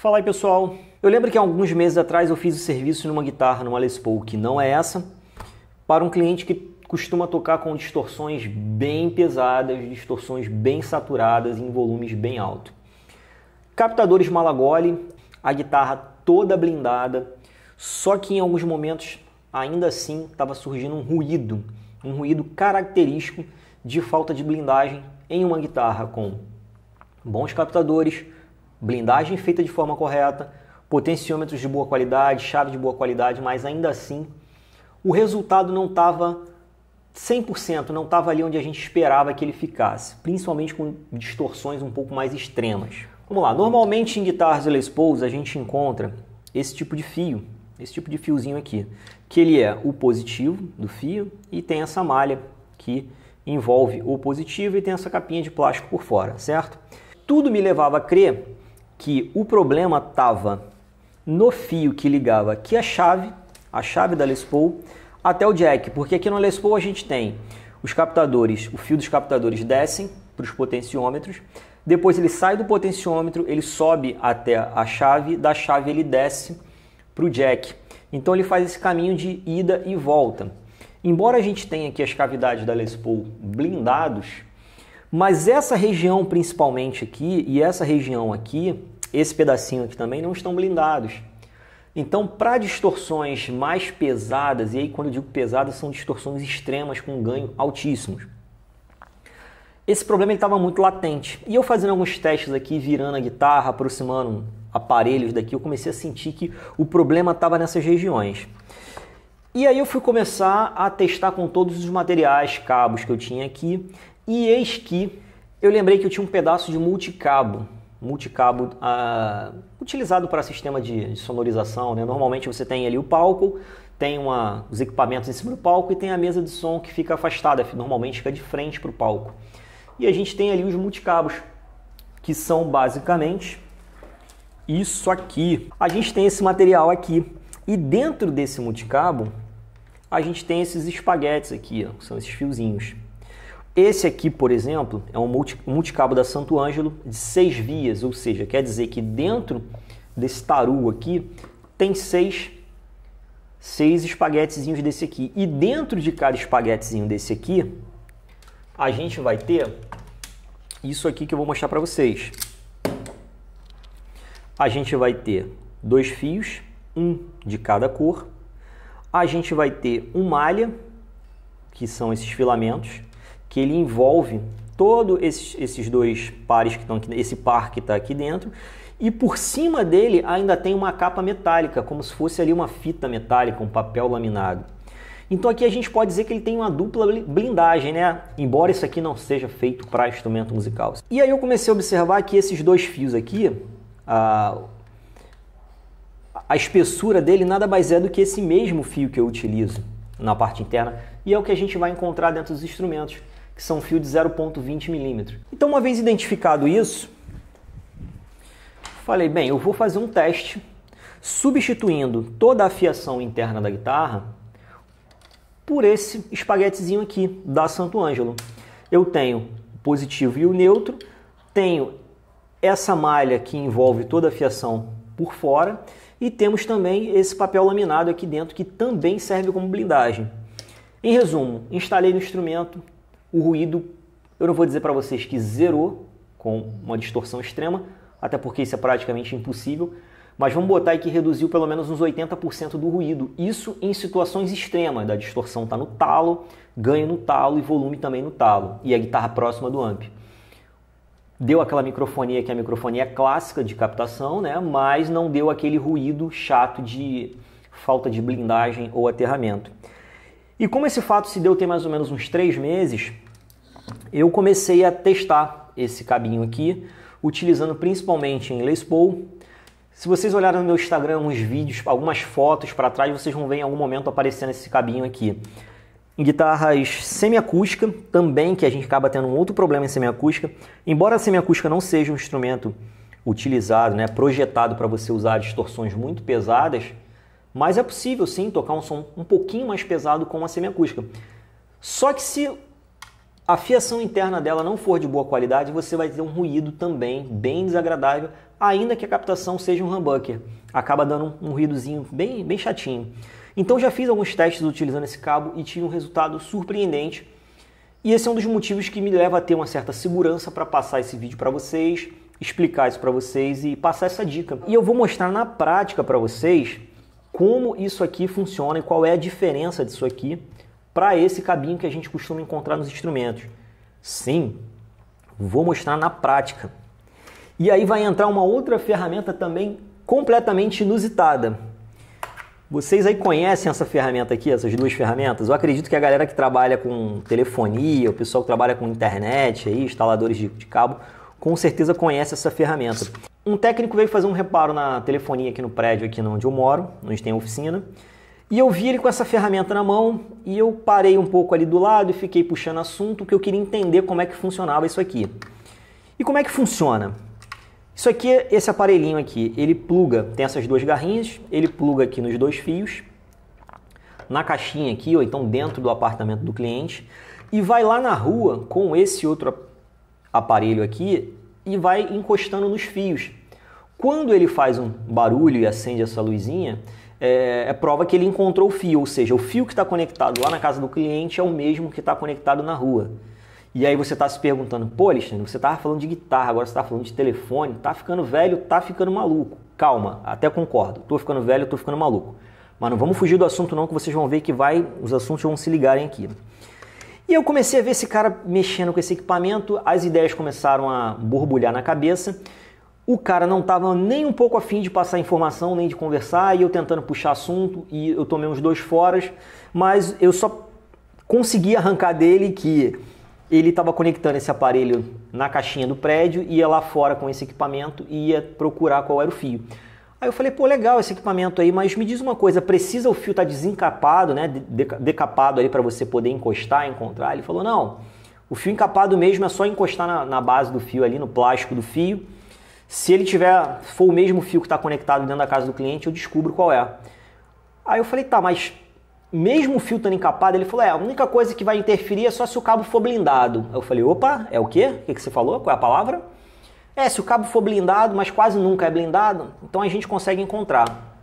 Fala aí pessoal, eu lembro que há alguns meses atrás eu fiz o um serviço numa guitarra, numa Les Paul que não é essa, para um cliente que costuma tocar com distorções bem pesadas, distorções bem saturadas em volumes bem altos. Captadores Malagoli, a guitarra toda blindada, só que em alguns momentos ainda assim estava surgindo um ruído, um ruído característico de falta de blindagem em uma guitarra com bons captadores, blindagem feita de forma correta, potenciômetros de boa qualidade, chave de boa qualidade, mas ainda assim o resultado não estava 100%, não estava ali onde a gente esperava que ele ficasse, principalmente com distorções um pouco mais extremas. Vamos lá, normalmente em guitarras Les Pauls a gente encontra esse tipo de fio, esse tipo de fiozinho aqui, que ele é o positivo do fio e tem essa malha que envolve o positivo e tem essa capinha de plástico por fora, certo? Tudo me levava a crer que o problema estava no fio que ligava aqui a chave, a chave da Les Paul, até o jack, porque aqui no Les Paul a gente tem os captadores, o fio dos captadores descem para os potenciômetros, depois ele sai do potenciômetro, ele sobe até a chave, da chave ele desce para o jack. Então ele faz esse caminho de ida e volta. Embora a gente tenha aqui as cavidades da Les Paul blindados, mas essa região principalmente aqui e essa região aqui, esse pedacinho aqui também não estão blindados. Então, para distorções mais pesadas, e aí quando eu digo pesadas, são distorções extremas com ganho altíssimos. Esse problema estava muito latente. E eu fazendo alguns testes aqui, virando a guitarra, aproximando aparelhos daqui, eu comecei a sentir que o problema estava nessas regiões. E aí eu fui começar a testar com todos os materiais, cabos que eu tinha aqui, e eis que eu lembrei que eu tinha um pedaço de multicabo, multicabo ah, utilizado para sistema de, de sonorização. Né? Normalmente você tem ali o palco, tem uma, os equipamentos em cima do palco e tem a mesa de som que fica afastada, normalmente fica de frente para o palco. E a gente tem ali os multicabos, que são basicamente isso aqui. A gente tem esse material aqui e dentro desse multicabo a gente tem esses espaguetes aqui, ó, que são esses fiozinhos. Esse aqui, por exemplo, é um multicabo da Santo Ângelo de seis vias, ou seja, quer dizer que dentro desse taru aqui tem seis, seis espaguetezinhos desse aqui. E dentro de cada espaguetezinho desse aqui, a gente vai ter isso aqui que eu vou mostrar para vocês. A gente vai ter dois fios, um de cada cor. A gente vai ter uma malha, que são esses filamentos que ele envolve todos esses, esses dois pares que estão aqui, esse par que está aqui dentro, e por cima dele ainda tem uma capa metálica, como se fosse ali uma fita metálica, um papel laminado. Então aqui a gente pode dizer que ele tem uma dupla blindagem, né? Embora isso aqui não seja feito para instrumento musical. E aí eu comecei a observar que esses dois fios aqui, a, a espessura dele nada mais é do que esse mesmo fio que eu utilizo na parte interna e é o que a gente vai encontrar dentro dos instrumentos que são fio de 0,20 milímetro. Então, uma vez identificado isso, falei, bem, eu vou fazer um teste substituindo toda a fiação interna da guitarra por esse espaguetezinho aqui da Santo Ângelo. Eu tenho o positivo e o neutro, tenho essa malha que envolve toda a fiação por fora e temos também esse papel laminado aqui dentro que também serve como blindagem. Em resumo, instalei no instrumento, o ruído, eu não vou dizer para vocês que zerou com uma distorção extrema, até porque isso é praticamente impossível, mas vamos botar aí que reduziu pelo menos uns 80% do ruído. Isso em situações extremas, da distorção está no talo, ganho no talo e volume também no talo, e a guitarra próxima do amp. Deu aquela microfonia que é a microfonia é clássica de captação, né? mas não deu aquele ruído chato de falta de blindagem ou aterramento. E como esse fato se deu tem mais ou menos uns três meses, eu comecei a testar esse cabinho aqui, utilizando principalmente em Les Paul. Se vocês olharem no meu Instagram uns vídeos, algumas fotos para trás, vocês vão ver em algum momento aparecendo esse cabinho aqui. Em guitarras semiacústica, também que a gente acaba tendo um outro problema em semiacústica. Embora a semiacústica não seja um instrumento utilizado, né, projetado para você usar distorções muito pesadas, mas é possível sim tocar um som um pouquinho mais pesado com uma semiacústica. Só que se a fiação interna dela não for de boa qualidade, você vai ter um ruído também bem desagradável, ainda que a captação seja um humbucker. Acaba dando um ruídozinho bem, bem chatinho. Então já fiz alguns testes utilizando esse cabo e tive um resultado surpreendente. E esse é um dos motivos que me leva a ter uma certa segurança para passar esse vídeo para vocês, explicar isso para vocês e passar essa dica. E eu vou mostrar na prática para vocês como isso aqui funciona e qual é a diferença disso aqui para esse cabinho que a gente costuma encontrar nos instrumentos. Sim, vou mostrar na prática. E aí vai entrar uma outra ferramenta também completamente inusitada. Vocês aí conhecem essa ferramenta aqui, essas duas ferramentas? Eu acredito que a galera que trabalha com telefonia, o pessoal que trabalha com internet, aí, instaladores de, de cabo, com certeza conhece essa ferramenta um técnico veio fazer um reparo na telefonia aqui no prédio, aqui onde eu moro, onde tem a oficina. E eu vi ele com essa ferramenta na mão e eu parei um pouco ali do lado e fiquei puxando assunto, porque eu queria entender como é que funcionava isso aqui. E como é que funciona? Isso aqui, é esse aparelhinho aqui, ele pluga, tem essas duas garrinhas, ele pluga aqui nos dois fios, na caixinha aqui, ou então dentro do apartamento do cliente, e vai lá na rua com esse outro aparelho aqui e vai encostando nos fios quando ele faz um barulho e acende essa luzinha, é, é prova que ele encontrou o fio, ou seja, o fio que está conectado lá na casa do cliente é o mesmo que está conectado na rua. E aí você está se perguntando, pô, Alexandre, você estava falando de guitarra, agora você está falando de telefone, tá ficando velho, tá ficando maluco. Calma, até concordo, tô ficando velho, tô ficando maluco. Mas não vamos fugir do assunto não, que vocês vão ver que vai, os assuntos vão se ligarem aqui. E eu comecei a ver esse cara mexendo com esse equipamento, as ideias começaram a borbulhar na cabeça o cara não estava nem um pouco afim de passar informação, nem de conversar, e eu tentando puxar assunto, e eu tomei uns dois foras, mas eu só consegui arrancar dele que ele estava conectando esse aparelho na caixinha do prédio, ia lá fora com esse equipamento e ia procurar qual era o fio. Aí eu falei, pô, legal esse equipamento aí, mas me diz uma coisa, precisa o fio estar tá desencapado, né? Decapado aí para você poder encostar, encontrar? Ele falou, não, o fio encapado mesmo é só encostar na, na base do fio ali, no plástico do fio se ele tiver, for o mesmo fio que está conectado dentro da casa do cliente, eu descubro qual é. Aí eu falei, tá, mas mesmo o fio estando encapado, ele falou, é, a única coisa que vai interferir é só se o cabo for blindado. eu falei, opa, é o quê? O que, que você falou? Qual é a palavra? É, se o cabo for blindado, mas quase nunca é blindado, então a gente consegue encontrar.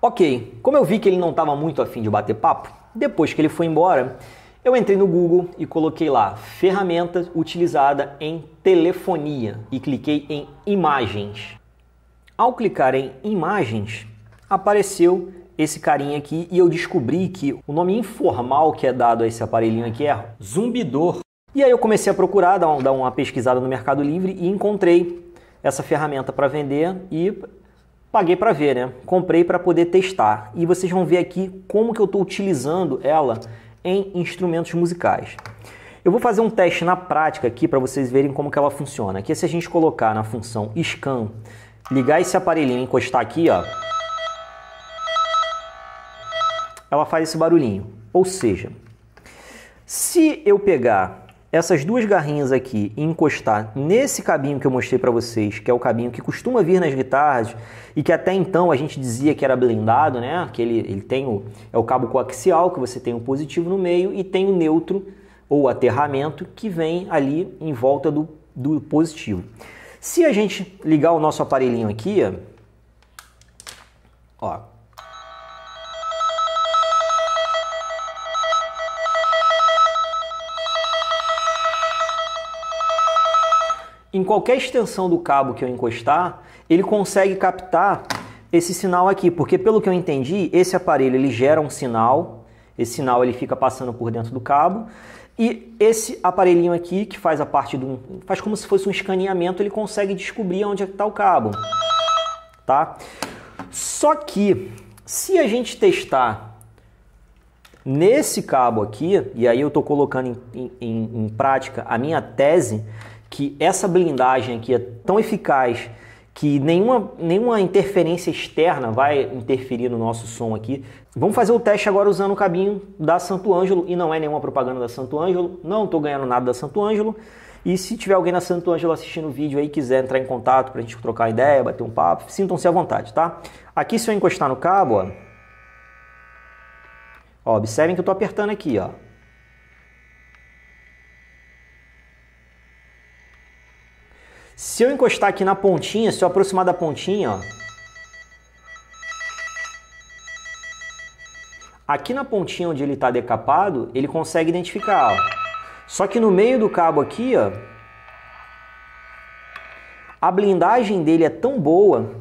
Ok, como eu vi que ele não estava muito afim de bater papo, depois que ele foi embora, eu entrei no Google e coloquei lá ferramenta utilizada em telefonia e cliquei em imagens. Ao clicar em imagens, apareceu esse carinha aqui e eu descobri que o nome informal que é dado a esse aparelhinho aqui é zumbidor. E aí eu comecei a procurar, dar, dar uma pesquisada no Mercado Livre e encontrei essa ferramenta para vender e paguei para ver, né? Comprei para poder testar. E vocês vão ver aqui como que eu estou utilizando ela em instrumentos musicais. Eu vou fazer um teste na prática aqui para vocês verem como que ela funciona. Aqui se a gente colocar na função scan, ligar esse aparelhinho e encostar aqui, ó, ela faz esse barulhinho. Ou seja, se eu pegar essas duas garrinhas aqui e encostar nesse cabinho que eu mostrei para vocês, que é o cabinho que costuma vir nas guitarras e que até então a gente dizia que era blindado, né? Que ele, ele tem o, é o cabo coaxial, que você tem o positivo no meio e tem o neutro ou aterramento que vem ali em volta do, do positivo. Se a gente ligar o nosso aparelhinho aqui, ó, em qualquer extensão do cabo que eu encostar, ele consegue captar esse sinal aqui, porque pelo que eu entendi, esse aparelho ele gera um sinal, esse sinal ele fica passando por dentro do cabo, e esse aparelhinho aqui que faz a parte do faz como se fosse um escaneamento, ele consegue descobrir onde é está o cabo, tá? Só que se a gente testar nesse cabo aqui, e aí eu estou colocando em, em, em prática a minha tese, que essa blindagem aqui é tão eficaz que nenhuma, nenhuma interferência externa vai interferir no nosso som aqui. Vamos fazer o teste agora usando o cabinho da Santo Ângelo, e não é nenhuma propaganda da Santo Ângelo, não estou ganhando nada da Santo Ângelo. E se tiver alguém da Santo Ângelo assistindo o vídeo aí, quiser entrar em contato para a gente trocar ideia, bater um papo, sintam-se à vontade, tá? Aqui se eu encostar no cabo, ó, ó observem que eu estou apertando aqui, ó. Se eu encostar aqui na pontinha, se eu aproximar da pontinha, ó, aqui na pontinha onde ele está decapado, ele consegue identificar. Ó. Só que no meio do cabo aqui, ó, a blindagem dele é tão boa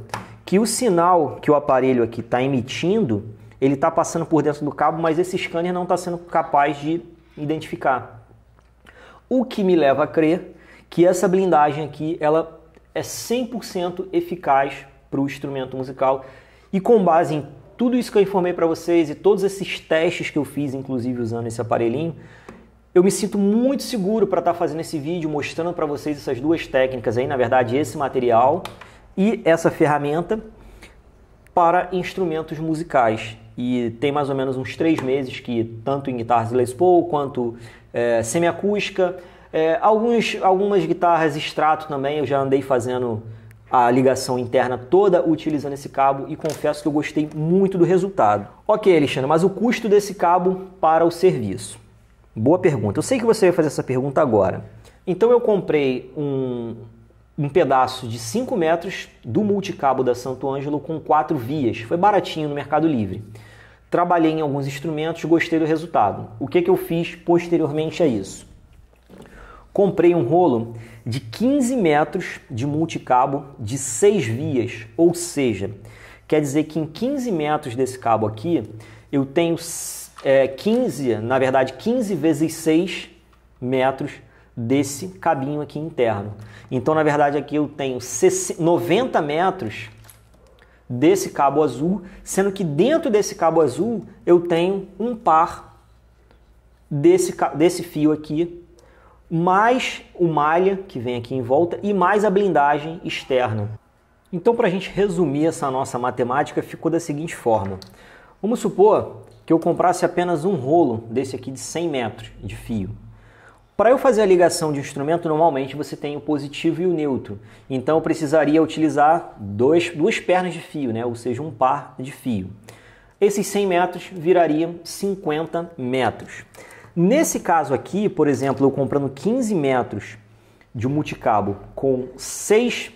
que o sinal que o aparelho aqui está emitindo, ele está passando por dentro do cabo, mas esse scanner não está sendo capaz de identificar. O que me leva a crer que essa blindagem aqui ela é 100% eficaz para o instrumento musical e com base em tudo isso que eu informei para vocês e todos esses testes que eu fiz, inclusive usando esse aparelhinho, eu me sinto muito seguro para estar tá fazendo esse vídeo mostrando para vocês essas duas técnicas aí, na verdade, esse material e essa ferramenta para instrumentos musicais. E tem mais ou menos uns três meses que, tanto em guitarras Les Paul quanto é, semiacústica, é, alguns, algumas guitarras extrato também, eu já andei fazendo a ligação interna toda utilizando esse cabo e confesso que eu gostei muito do resultado. Ok, Alexandre, mas o custo desse cabo para o serviço? Boa pergunta. Eu sei que você vai fazer essa pergunta agora. Então eu comprei um, um pedaço de 5 metros do multicabo da Santo Ângelo com quatro vias. Foi baratinho no Mercado Livre. Trabalhei em alguns instrumentos, gostei do resultado. O que, que eu fiz posteriormente a isso? comprei um rolo de 15 metros de multicabo de 6 vias, ou seja, quer dizer que em 15 metros desse cabo aqui eu tenho é, 15, na verdade 15 vezes 6 metros desse cabinho aqui interno. Então, na verdade, aqui eu tenho 90 metros desse cabo azul, sendo que dentro desse cabo azul eu tenho um par desse, desse fio aqui mais o malha que vem aqui em volta e mais a blindagem externa. Então, para a gente resumir essa nossa matemática, ficou da seguinte forma. Vamos supor que eu comprasse apenas um rolo desse aqui de 100 metros de fio. Para eu fazer a ligação de instrumento, normalmente você tem o positivo e o neutro. Então, eu precisaria utilizar dois, duas pernas de fio, né? ou seja, um par de fio. Esses 100 metros virariam 50 metros. Nesse caso aqui, por exemplo, eu comprando 15 metros de multicabo com seis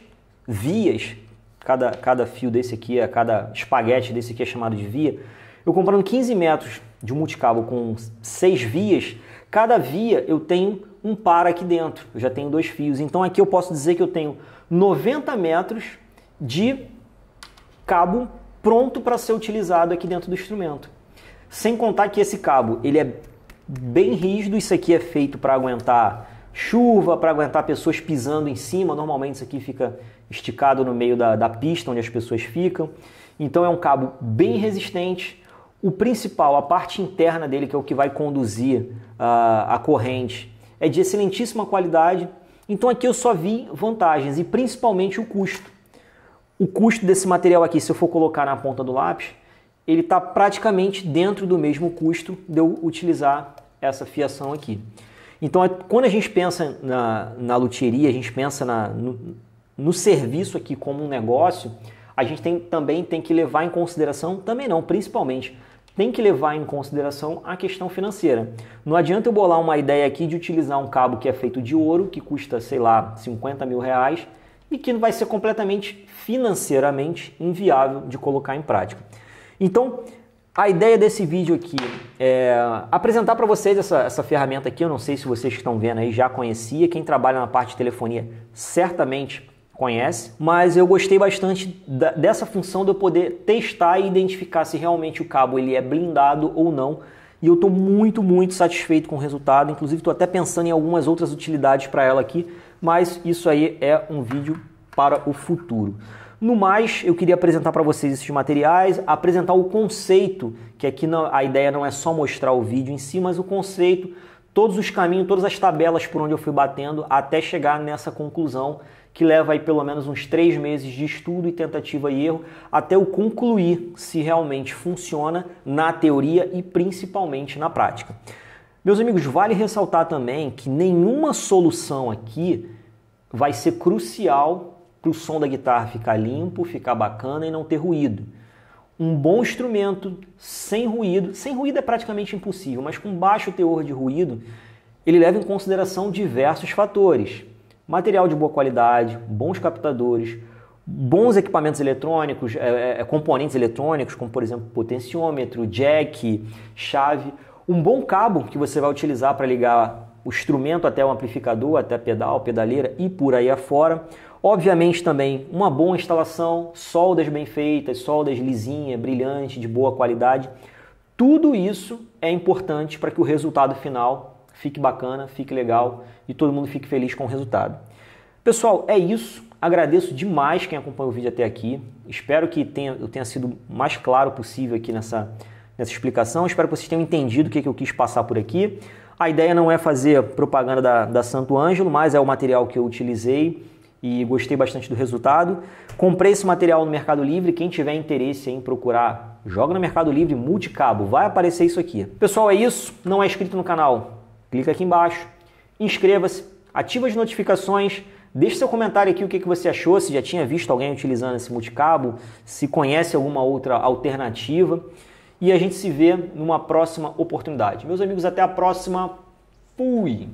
vias, cada, cada fio desse aqui, é, cada espaguete desse aqui é chamado de via. Eu comprando 15 metros de multicabo com seis vias, cada via eu tenho um par aqui dentro, eu já tenho dois fios. Então aqui eu posso dizer que eu tenho 90 metros de cabo pronto para ser utilizado aqui dentro do instrumento. Sem contar que esse cabo ele é bem rígido. Isso aqui é feito para aguentar chuva, para aguentar pessoas pisando em cima. Normalmente isso aqui fica esticado no meio da, da pista onde as pessoas ficam. Então é um cabo bem resistente. O principal, a parte interna dele, que é o que vai conduzir a, ah, a corrente, é de excelentíssima qualidade. Então aqui eu só vi vantagens e principalmente o custo. O custo desse material aqui, se eu for colocar na ponta do lápis, ele está praticamente dentro do mesmo custo de eu utilizar essa fiação aqui. Então, é, quando a gente pensa na, na luteria, a gente pensa na, no, no, serviço aqui como um negócio, a gente tem, também tem que levar em consideração, também não, principalmente, tem que levar em consideração a questão financeira. Não adianta eu bolar uma ideia aqui de utilizar um cabo que é feito de ouro, que custa, sei lá, 50 mil reais, e que vai ser completamente financeiramente inviável de colocar em prática. Então, a ideia desse vídeo aqui é apresentar para vocês essa, essa ferramenta aqui. Eu não sei se vocês que estão vendo aí já conhecia. Quem trabalha na parte de telefonia certamente conhece, mas eu gostei bastante da, dessa função de eu poder testar e identificar se realmente o cabo ele é blindado ou não. E eu estou muito, muito satisfeito com o resultado. Inclusive, estou até pensando em algumas outras utilidades para ela aqui, mas isso aí é um vídeo para o futuro. No mais, eu queria apresentar para vocês esses materiais, apresentar o conceito, que aqui a ideia não é só mostrar o vídeo em si, mas o conceito, todos os caminhos, todas as tabelas por onde eu fui batendo até chegar nessa conclusão que leva aí pelo menos uns três meses de estudo e tentativa e erro até eu concluir se realmente funciona na teoria e principalmente na prática. Meus amigos, vale ressaltar também que nenhuma solução aqui vai ser crucial para o som da guitarra ficar limpo, ficar bacana e não ter ruído. Um bom instrumento sem ruído, sem ruído é praticamente impossível, mas com baixo teor de ruído, ele leva em consideração diversos fatores: material de boa qualidade, bons captadores, bons equipamentos eletrônicos, é, é, é componentes eletrônicos, como por exemplo potenciômetro, jack, chave, um bom cabo que você vai utilizar para ligar o instrumento até o amplificador, até pedal, pedaleira e por aí afora Obviamente também uma boa instalação, soldas bem feitas, soldas lisinha, brilhante, de boa qualidade. Tudo isso é importante para que o resultado final fique bacana, fique legal e todo mundo fique feliz com o resultado. Pessoal, é isso. Agradeço demais quem acompanhou o vídeo até aqui. Espero que tenha, eu tenha sido mais claro possível aqui nessa, nessa explicação. Espero que vocês tenham entendido o que, é que eu quis passar por aqui. A ideia não é fazer propaganda da, da Santo Ângelo, mas é o material que eu utilizei e gostei bastante do resultado. Comprei esse material no Mercado Livre. Quem tiver interesse em procurar, joga no Mercado Livre multicabo, vai aparecer isso aqui. Pessoal, é isso. Não é inscrito no canal? Clica aqui embaixo, inscreva-se, ativa as notificações. Deixe seu comentário aqui o que, que você achou, se já tinha visto alguém utilizando esse multicabo, se conhece alguma outra alternativa. E a gente se vê numa próxima oportunidade. Meus amigos, até a próxima. Fui!